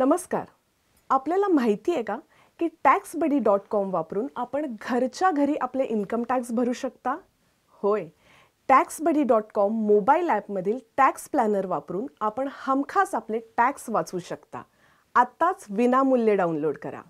नमस्कार आपल्याला माहिती आहे का की टॅक्स बडी डॉट कॉम वापरून आपण घरच्या घरी आपले इन्कम टॅक्स भरू शकता होय tax buddy dot com mobile ॲपमधील टॅक्स प्लॅनर वापरून आपण हमखास आपले टॅक्स वाचवू शकता आत्ताच विनामूल्य डाउनलोड करा